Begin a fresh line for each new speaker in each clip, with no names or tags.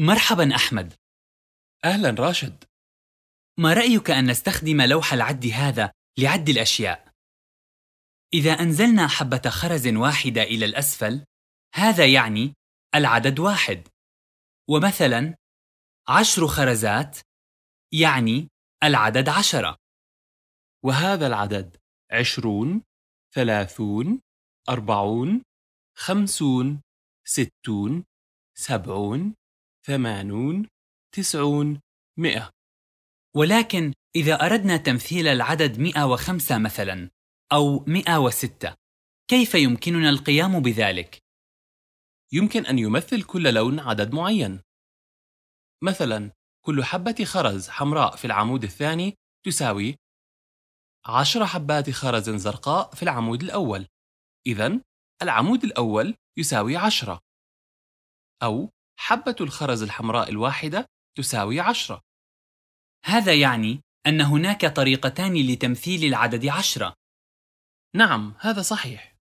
مرحبا
أحمد أهلا راشد ما رأيك أن نستخدم لوح العد هذا لعد الأشياء؟ إذا أنزلنا حبة خرز واحدة إلى الأسفل هذا يعني العدد واحد ومثلا
عشر خرزات يعني العدد عشرة وهذا العدد عشرون ثلاثون أربعون خمسون ستون سبعون ثمانون
تسعون مئة ولكن إذا أردنا تمثيل العدد 105 مثلا أو 106 كيف يمكننا القيام بذلك؟ يمكن أن يمثل كل لون عدد معين مثلا كل حبة خرز حمراء في العمود الثاني تساوي 10 حبات خرز زرقاء في العمود الأول إذا العمود الأول يساوي 10 أو حبة الخرز الحمراء الواحدة تساوي عشرة هذا يعني أن هناك طريقتان لتمثيل العدد عشرة نعم هذا صحيح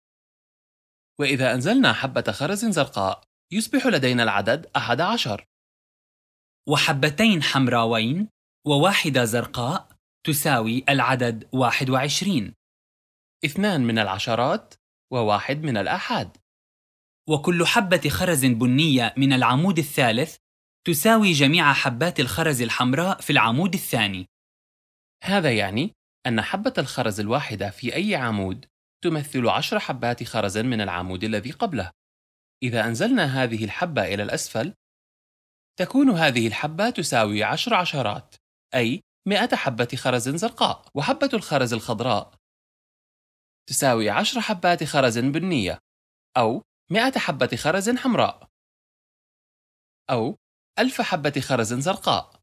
وإذا أنزلنا حبة خرز زرقاء يصبح لدينا العدد أحد عشر وحبتين حمراوين وواحدة زرقاء تساوي العدد واحد وعشرين اثنان من العشرات وواحد من الآحاد وكل حبة خرز بنية من العمود الثالث تساوي جميع حبات الخرز الحمراء في العمود الثاني. هذا يعني أن حبة الخرز الواحدة في أي عمود تمثل عشر حبات خرز من العمود الذي قبله. إذا أنزلنا هذه الحبة إلى الأسفل، تكون هذه الحبة تساوي عشر عشرات، أي مئة حبة خرز زرقاء، وحبة الخرز الخضراء تساوي عشر حبات خرز بنية، أو 100 حبة خرز حمراء أو 1000 حبة خرز زرقاء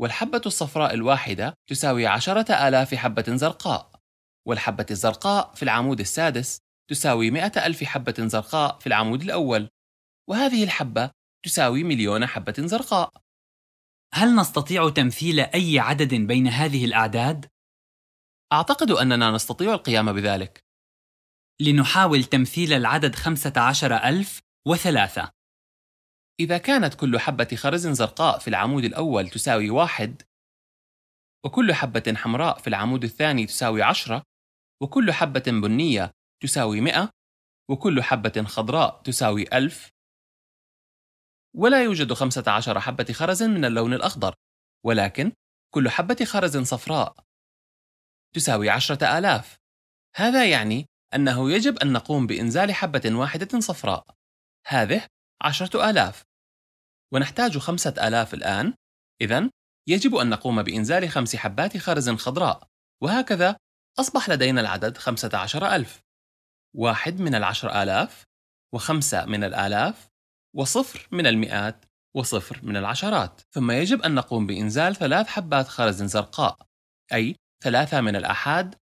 والحبة الصفراء الواحدة تساوي 10000 حبة زرقاء والحبة الزرقاء في العمود السادس تساوي 100000 حبة زرقاء في العمود الأول وهذه الحبة تساوي مليون حبة زرقاء هل نستطيع تمثيل أي عدد بين هذه الأعداد؟ أعتقد أننا نستطيع القيام بذلك لنحاول تمثيل العدد 15003 إذا كانت كل حبة خرز زرقاء في العمود الأول تساوي واحد وكل حبة حمراء في العمود الثاني تساوي عشرة وكل حبة بنية تساوي مئة وكل حبة خضراء تساوي ألف ولا يوجد 15 حبة خرز من اللون الأخضر ولكن كل حبة خرز صفراء تساوي عشرة آلاف هذا يعني أنه يجب أن نقوم بإنزال حبة واحدة صفراء هذه عشرة آلاف ونحتاج خمسة آلاف الآن إذا يجب أن نقوم بإنزال خمس حبات خرز خضراء وهكذا أصبح لدينا العدد خمسة عشر ألف واحد من العشر آلاف وخمسة من الآلاف وصفر من المئات وصفر من العشرات ثم يجب أن نقوم بإنزال ثلاث حبات خرز زرقاء أي ثلاثة من الأحاد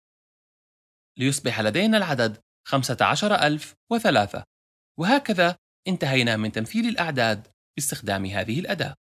ليصبح لدينا العدد 15003 وهكذا انتهينا من تمثيل الأعداد باستخدام هذه
الأداة